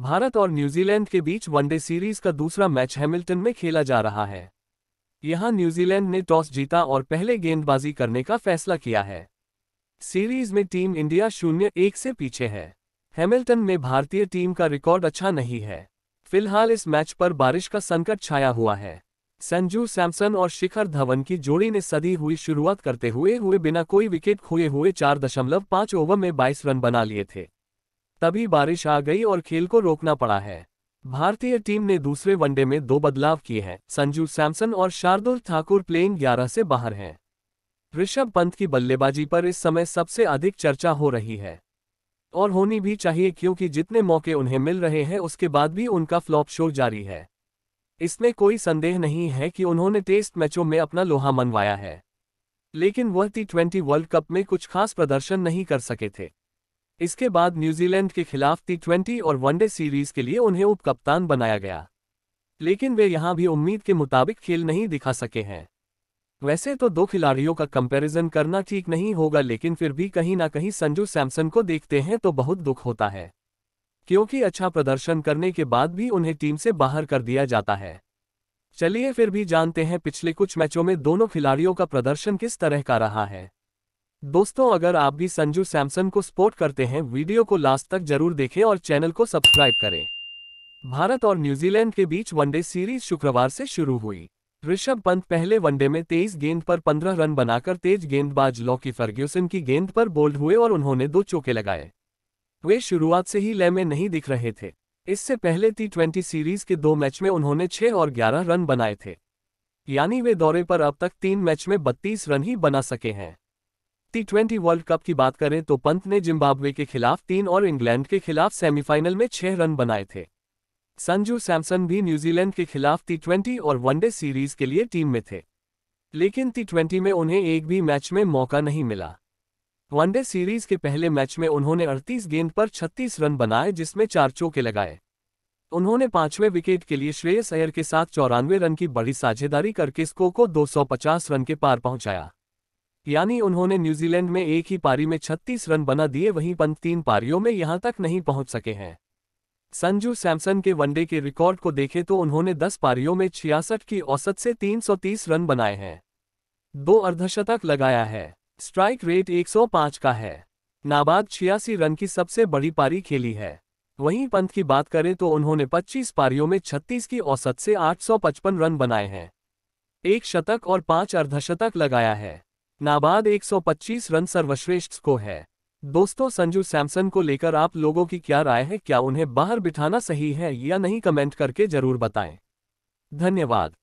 भारत और न्यूजीलैंड के बीच one day series का दूसरा मैच हैमिल्टन में खेला जा रहा है यहां न्यूजीलैंड ने टॉस जीता और पहले गेंदबाजी करने का फैसला किया है सीरीज में टीम इंडिया शून्य एक से पीछे है हैमिल्टन में भारतीय टीम का रिकॉर्ड अच्छा नहीं है फिलहाल इस मैच पर बारिश का संकट छाया हुआ है संजू सैमसन और शिखर धवन की जोड़ी ने सदी हुई शुरुआत करते हुए हुए बिना कोई विकेट खोए हुए 4.5 ओवर में 22 रन बना लिए थे तभी बारिश आ गई और खेल को रोकना पड़ा है भारतीय टीम ने दूसरे वनडे में दो बदलाव किए हैं संजू सैमसन और शार्दुल ठाकुर प्लेइंग 11 से बाहर हैं ऋषभ पंत की बल्लेबाजी पर इस समय सबसे अधिक चर्चा हो रही है और होनी भी चाहिए क्योंकि जितने मौके उन्हें मिल रहे हैं उसके बाद भी उनका फ्लॉप शो जारी है इसमें कोई संदेह नहीं है कि उन्होंने टेस्ट मैचों में अपना लोहा मनवाया है लेकिन वह टी ट्वेंटी वर्ल्ड कप में कुछ खास प्रदर्शन नहीं कर सके थे इसके बाद न्यूजीलैंड के खिलाफ टी ट्वेंटी और वनडे सीरीज के लिए उन्हें उप कप्तान बनाया गया लेकिन वे यहां भी उम्मीद के मुताबिक खेल नहीं दिखा सके हैं वैसे तो दो खिलाड़ियों का कंपैरिजन करना ठीक नहीं होगा लेकिन फिर भी कहीं ना कहीं संजू सैमसन को देखते हैं तो बहुत दुख होता है क्योंकि अच्छा प्रदर्शन करने के बाद भी उन्हें टीम से बाहर कर दिया जाता है चलिए फिर भी जानते हैं पिछले कुछ मैचों में दोनों खिलाड़ियों का प्रदर्शन किस तरह का रहा है दोस्तों अगर आप भी संजू सैमसन को सपोर्ट करते हैं वीडियो को लास्ट तक जरूर देखें और चैनल को सब्सक्राइब करें भारत और न्यूजीलैंड के बीच वनडे सीरीज शुक्रवार से शुरू हुई ऋषभ पंत पहले वनडे में तेईस गेंद पर पंद्रह रन बनाकर तेज गेंदबाज लॉकी फर्ग्यूसन की गेंद पर बोल्ड हुए और उन्होंने दो चौके लगाए वे शुरुआत से ही लय में नहीं दिख रहे थे इससे पहले टी ट्वेंटी सीरीज के दो मैच में उन्होंने छह और ग्यारह रन बनाए थे यानी वे दौरे पर अब तक तीन मैच में बत्तीस रन ही बना सके हैं टी ट्वेंटी वर्ल्ड कप की बात करें तो पंत ने जिम्बाब्वे के खिलाफ तीन और इंग्लैंड के खिलाफ सेमीफाइनल में छह रन बनाए थे संजू सैमसन भी न्यूजीलैंड के खिलाफ टी ट्वेंटी और वनडे सीरीज के लिए टीम में थे लेकिन टी ट्वेंटी में उन्हें एक भी मैच में मौका नहीं मिला वनडे सीरीज के पहले मैच में उन्होंने 38 गेंद पर 36 रन बनाए जिसमें चार चौके लगाए उन्होंने पांचवें विकेट के लिए श्रेयस अयर के साथ चौरानवे रन की बड़ी साझेदारी करके स्को को 250 रन के पार पहुंचाया यानी उन्होंने न्यूजीलैंड में एक ही पारी में 36 रन बना दिए वहीं पंत तीन पारियों में यहां तक नहीं पहुंच सके हैं संजू सैमसन के वनडे के रिकॉर्ड को देखें तो उन्होंने 10 पारियों में छियासठ की औसत से 330 रन बनाए हैं दो अर्धशतक लगाया है स्ट्राइक रेट 105 का है नाबाद छियासी रन की सबसे बड़ी पारी खेली है वहीं पंत की बात करें तो उन्होंने पच्चीस पारियों में छत्तीस की औसत से आठ रन बनाए हैं एक शतक और पांच अर्धशतक लगाया है नाबाद 125 रन सर्वश्रेष्ठ स्कोर है दोस्तों संजू सैमसन को लेकर आप लोगों की क्या राय है क्या उन्हें बाहर बिठाना सही है या नहीं कमेंट करके जरूर बताएं धन्यवाद